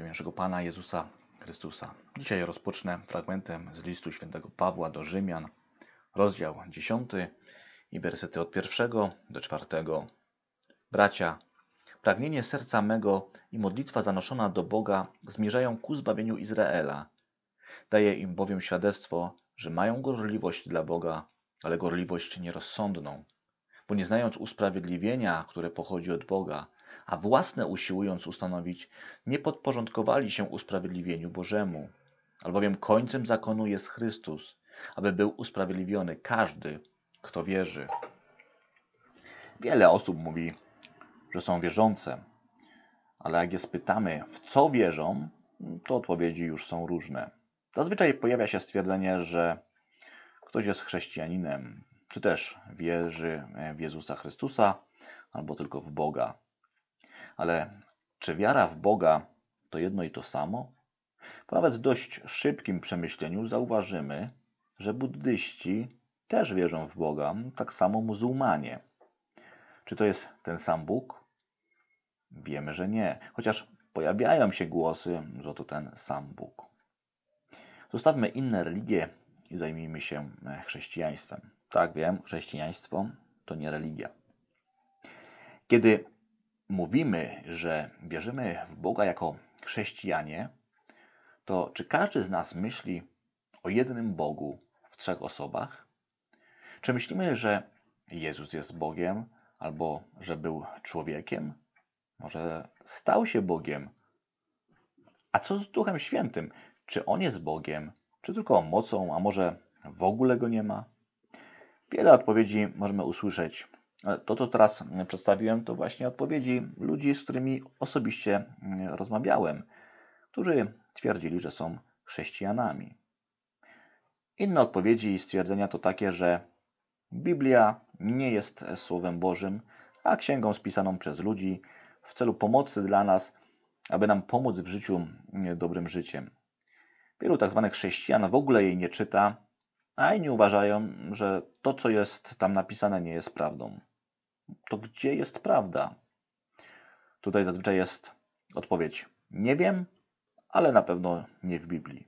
Ewangelii naszego Pana Jezusa Chrystusa. Dzisiaj rozpocznę fragmentem z listu świętego Pawła do Rzymian, rozdział 10 i wersety od pierwszego do czwartego. Bracia, pragnienie serca mego i modlitwa zanoszona do Boga zmierzają ku zbawieniu Izraela. Daję im bowiem świadectwo, że mają gorliwość dla Boga, ale gorliwość nierozsądną, bo nie znając usprawiedliwienia, które pochodzi od Boga, a własne usiłując ustanowić, nie podporządkowali się usprawiedliwieniu Bożemu. Albowiem końcem zakonu jest Chrystus, aby był usprawiedliwiony każdy, kto wierzy. Wiele osób mówi, że są wierzące, ale jak je spytamy, w co wierzą, to odpowiedzi już są różne. Zazwyczaj pojawia się stwierdzenie, że ktoś jest chrześcijaninem, czy też wierzy w Jezusa Chrystusa, albo tylko w Boga. Ale czy wiara w Boga to jedno i to samo? Po nawet dość szybkim przemyśleniu zauważymy, że buddyści też wierzą w Boga, tak samo muzułmanie. Czy to jest ten sam Bóg? Wiemy, że nie, chociaż pojawiają się głosy, że to ten sam Bóg. Zostawmy inne religie i zajmijmy się e, chrześcijaństwem. Tak wiem, chrześcijaństwo to nie religia. Kiedy mówimy, że wierzymy w Boga jako chrześcijanie, to czy każdy z nas myśli o jednym Bogu w trzech osobach? Czy myślimy, że Jezus jest Bogiem albo że był człowiekiem? Może stał się Bogiem? A co z Duchem Świętym? Czy on jest Bogiem? Czy tylko mocą, a może w ogóle go nie ma? Wiele odpowiedzi możemy usłyszeć to, co teraz przedstawiłem, to właśnie odpowiedzi ludzi, z którymi osobiście mm, rozmawiałem, którzy twierdzili, że są chrześcijanami. Inne odpowiedzi i stwierdzenia to takie, że Biblia nie jest Słowem Bożym, a księgą spisaną przez ludzi w celu pomocy dla nas, aby nam pomóc w życiu mm, dobrym życiem. Wielu tzw. Tak chrześcijan w ogóle jej nie czyta, a inni uważają, że to, co jest tam napisane, nie jest prawdą to gdzie jest prawda? Tutaj zazwyczaj jest odpowiedź: Nie wiem, ale na pewno nie w Biblii.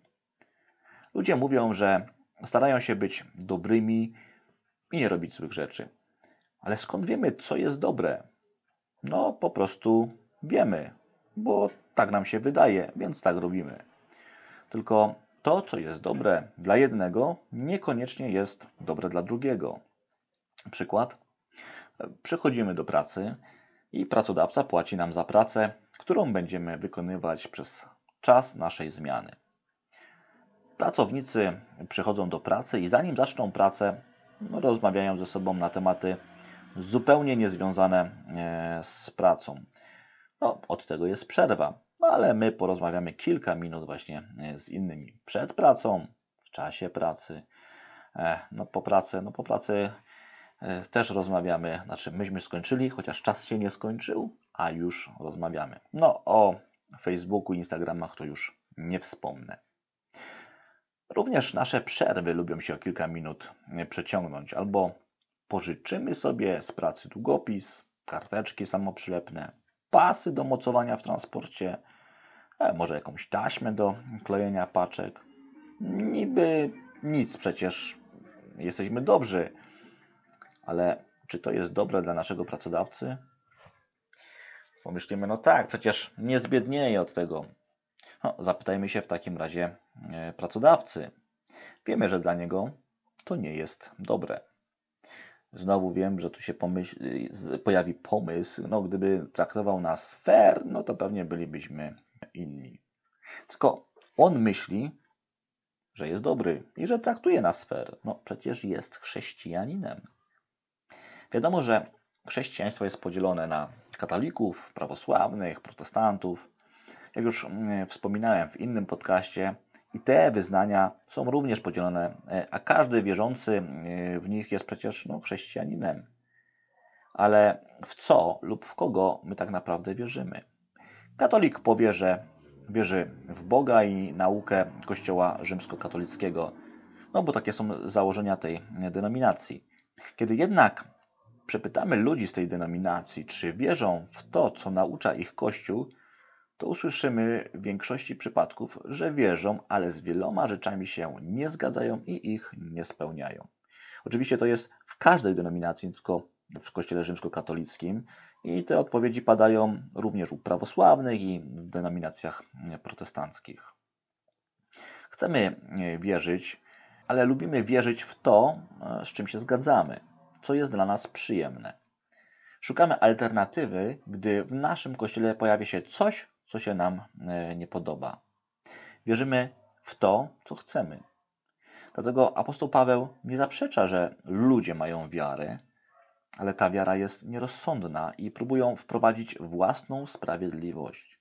Ludzie mówią, że starają się być dobrymi i nie robić złych rzeczy. Ale skąd wiemy, co jest dobre? No, po prostu wiemy, bo tak nam się wydaje, więc tak robimy. Tylko to, co jest dobre dla jednego, niekoniecznie jest dobre dla drugiego. Przykład: Przychodzimy do pracy i pracodawca płaci nam za pracę, którą będziemy wykonywać przez czas naszej zmiany. Pracownicy przychodzą do pracy i zanim zaczną pracę, no, rozmawiają ze sobą na tematy zupełnie niezwiązane e, z pracą. No, od tego jest przerwa, ale my porozmawiamy kilka minut właśnie e, z innymi przed pracą, w czasie pracy, e, no po pracy, no po pracy E, też rozmawiamy, znaczy myśmy skończyli, chociaż czas się nie skończył, a już rozmawiamy. No o Facebooku, Instagramach to już nie wspomnę. Również nasze przerwy lubią się o kilka minut e, przeciągnąć, albo pożyczymy sobie z pracy długopis, karteczki samoprzylepne, pasy do mocowania w transporcie, e, może jakąś taśmę do klejenia paczek. Niby nic, przecież jesteśmy dobrzy ale czy to jest dobre dla naszego pracodawcy? Pomyślimy, no tak, przecież nie zbiednieje od tego. No, zapytajmy się w takim razie e, pracodawcy. Wiemy, że dla niego to nie jest dobre. Znowu wiem, że tu się pomyśl, e, pojawi pomysł, no gdyby traktował nas fair, no to pewnie bylibyśmy inni. Tylko on myśli, że jest dobry i że traktuje nas fair. No przecież jest chrześcijaninem. Wiadomo, że chrześcijaństwo jest podzielone na katolików, prawosławnych, protestantów. Jak już mm, wspominałem w innym podcaście, i te wyznania są również podzielone, e, a każdy wierzący e, w nich jest przecież no, chrześcijaninem. Ale w co lub w kogo my tak naprawdę wierzymy? Katolik powie, że wierzy w Boga i naukę Kościoła rzymskokatolickiego, no bo takie są założenia tej denominacji. Kiedy jednak przepytamy ludzi z tej denominacji, czy wierzą w to, co naucza ich Kościół, to usłyszymy w większości przypadków, że wierzą, ale z wieloma rzeczami się nie zgadzają i ich nie spełniają. Oczywiście to jest w każdej denominacji, tylko w Kościele Rzymskokatolickim i te odpowiedzi padają również u prawosławnych i w denominacjach protestanckich. Chcemy wierzyć, ale lubimy wierzyć w to, z czym się zgadzamy co jest dla nas przyjemne. Szukamy alternatywy, gdy w naszym kościele pojawia się coś, co się nam e, nie podoba. Wierzymy w to, co chcemy. Dlatego apostoł Paweł nie zaprzecza, że ludzie mają wiarę, ale ta wiara jest nierozsądna i próbują wprowadzić własną sprawiedliwość.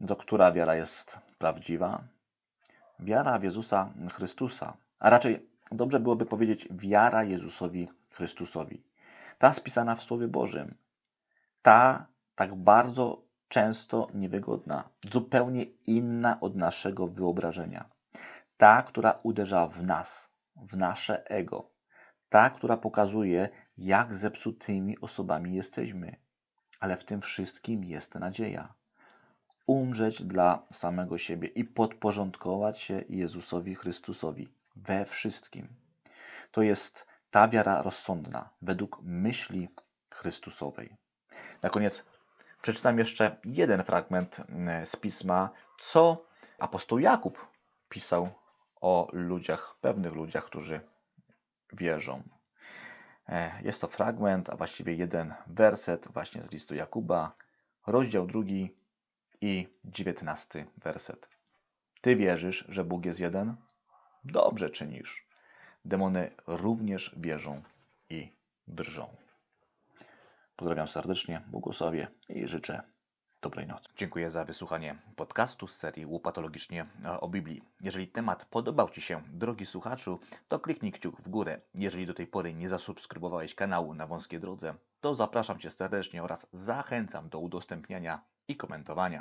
Do która wiara jest prawdziwa? Wiara w Jezusa Chrystusa, a raczej Dobrze byłoby powiedzieć wiara Jezusowi Chrystusowi. Ta spisana w Słowie Bożym. Ta tak bardzo często niewygodna, zupełnie inna od naszego wyobrażenia. Ta, która uderza w nas, w nasze ego. Ta, która pokazuje, jak zepsutymi osobami jesteśmy. Ale w tym wszystkim jest nadzieja umrzeć dla samego siebie i podporządkować się Jezusowi Chrystusowi we wszystkim. To jest ta wiara rozsądna według myśli Chrystusowej. Na koniec przeczytam jeszcze jeden fragment mm, z pisma, co apostoł Jakub pisał o ludziach, pewnych ludziach, którzy wierzą. E, jest to fragment, a właściwie jeden werset właśnie z listu Jakuba, rozdział drugi, i 19 werset. Ty wierzysz, że Bóg jest jeden? Dobrze czynisz. Demony również wierzą i drżą. Pozdrawiam serdecznie, błogosławię i życzę dobrej nocy. Dziękuję za wysłuchanie podcastu z serii Łupatologicznie o Biblii. Jeżeli temat podobał Ci się, drogi słuchaczu, to kliknij kciuk w górę. Jeżeli do tej pory nie zasubskrybowałeś kanału na wąskiej drodze, to zapraszam Cię serdecznie oraz zachęcam do udostępniania i komentowania.